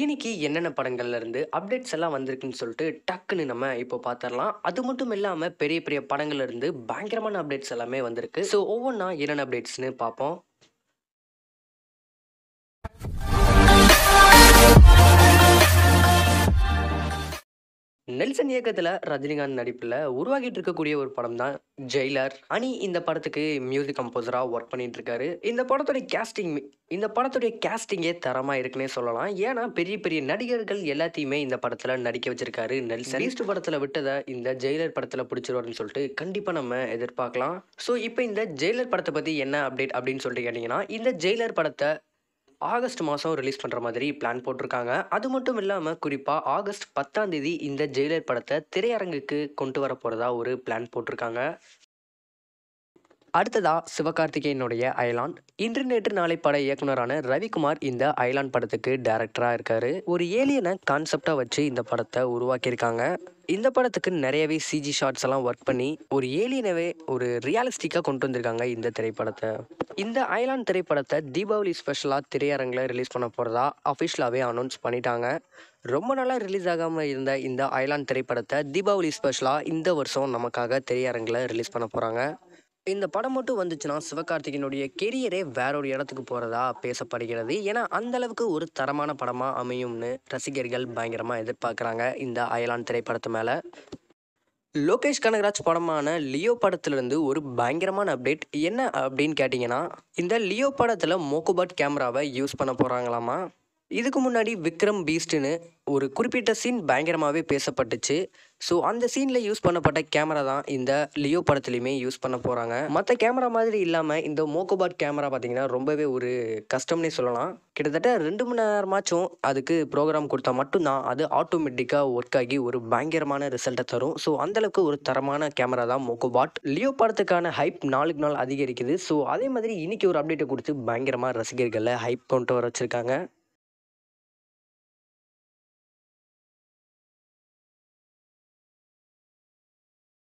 இன்னைக்கு என்னென்ன படங்கள்ல இருந்து அப்டேட்ஸ் எல்லாம் வந்திருக்குன்னு சொல்லிட்டு டக்குன்னு நம்ம இப்போ பார்த்துடலாம் அது மட்டும் இல்லாமல் பெரிய பெரிய படங்கள்ல இருந்து பயங்கரமான அப்டேட்ஸ் எல்லாமே வந்திருக்கு ஸோ ஒவ்வொன்றா என்னென்ன அப்டேட்ஸ்னு பார்ப்போம் நெல்சன் இயக்கத்தில் ரஜினிகாந்த் நடிப்பில் உருவாகிட்டு இருக்கக்கூடிய ஒரு படம் தான் ஜெயிலர் அனி இந்த படத்துக்கு மியூசிக் கம்போசராக ஒர்க் பண்ணிட்டு இருக்காரு இந்த படத்துடைய கேஸ்டிங் இந்த படத்துடைய கேஸ்டிங்கே தரமாக இருக்குன்னே சொல்லலாம் ஏன்னா பெரிய பெரிய நடிகர்கள் எல்லாத்தையுமே இந்த படத்தில் நடிக்க வச்சிருக்காரு நெல்சன் ஈஸ்ட் படத்தில் விட்டதை இந்த ஜெயிலர் படத்தில் பிடிச்சிருவாருன்னு சொல்லிட்டு கண்டிப்பாக நம்ம எதிர்பார்க்கலாம் ஸோ இப்போ இந்த ஜெயிலர் படத்தை பற்றி என்ன அப்டேட் அப்படின்னு சொல்லிட்டு கேட்டிங்கன்னா இந்த ஜெயிலர் படத்தை ஆகஸ்ட் மாதம் ரிலீஸ் பண்ணுற மாதிரி பிளான் போட்டிருக்காங்க அது மட்டும் இல்லாமல் குறிப்பாக ஆகஸ்ட் பத்தாம் தேதி இந்த ஜெயிலர் படத்தை திரையரங்குக்கு கொண்டு வர போகிறதா ஒரு பிளான் போட்டிருக்காங்க அடுத்ததாக சிவகார்த்திகேயனுடைய ஐலாண்ட் இன்று நேற்று நாளை பட இயக்குனரான ரவிக்குமார் இந்த ஐலாண்ட் படத்துக்கு டேரக்டராக இருக்காரு ஒரு ஏலியனை கான்செப்டாக வச்சு இந்த படத்தை உருவாக்கியிருக்காங்க இந்த படத்துக்கு நிறையவே சிஜி ஷார்ட்ஸ் எல்லாம் ஒர்க் பண்ணி ஒரு ஏலியனவே ஒரு ரியாலிஸ்டிக்காக கொண்டு வந்திருக்காங்க இந்த திரைப்படத்தை இந்த ஐலாண்ட் திரைப்படத்தை தீபாவளி ஸ்பெஷலாக திரையரங்கில் ரிலீஸ் பண்ண போகிறதா அஃபிஷியலாகவே அனௌன்ஸ் பண்ணிட்டாங்க ரொம்ப நாளாக ரிலீஸ் ஆகாமல் இருந்த இந்த ஐலாண்ட் திரைப்படத்தை தீபாவளி ஸ்பெஷலாக இந்த வருஷம் நமக்காக திரையரங்கில் ரிலீஸ் பண்ண போகிறாங்க இந்த படம் மட்டும் வந்துச்சுன்னா சிவகார்த்திகனுடைய கெரியரே வேற ஒரு இடத்துக்கு போகிறதா பேசப்படுகிறது ஏன்னா அந்த அளவுக்கு ஒரு தரமான படமாக அமையும்னு ரசிகர்கள் பயங்கரமாக எதிர்பார்க்குறாங்க இந்த அயலான் திரைப்படத்து மேலே லோகேஷ் கனகராஜ் படமான லியோ படத்துலேருந்து ஒரு பயங்கரமான அப்டேட் என்ன அப்படின்னு கேட்டிங்கன்னா இந்த லியோ படத்தில் மோக்குபாட் கேமராவை யூஸ் பண்ண போகிறாங்களாமா இதுக்கு முன்னாடி விக்ரம் பீஸ்டுன்னு ஒரு குறிப்பிட்ட சீன் பயங்கரமாகவே பேசப்பட்டுச்சு ஸோ அந்த சீனில் யூஸ் பண்ணப்பட்ட கேமரா தான் இந்த லியோ படத்துலையுமே யூஸ் பண்ண போகிறாங்க மற்ற கேமரா மாதிரி இல்லாமல் இந்த மோகோபாட் கேமரா பார்த்தீங்கன்னா ரொம்பவே ஒரு கஷ்டம்னே சொல்லலாம் கிட்டத்தட்ட ரெண்டு மணி நேரமாச்சும் அதுக்கு ப்ரோக்ராம் கொடுத்தா மட்டும்தான் அது ஆட்டோமேட்டிக்காக ஒர்க் ஆகி ஒரு பயங்கரமான ரிசல்ட்டை தரும் ஸோ அந்தளவுக்கு ஒரு தரமான கேமரா தான் மோகோபாட் லியோ படத்துக்கான ஹைப் நாளுக்கு நாள் அதிகரிக்குது ஸோ அதே மாதிரி இன்றைக்கி ஒரு அப்டேட்டை கொடுத்து பயங்கரமாக ரசிகர்களில் ஹைப் கொண்டு வர வச்சுருக்காங்க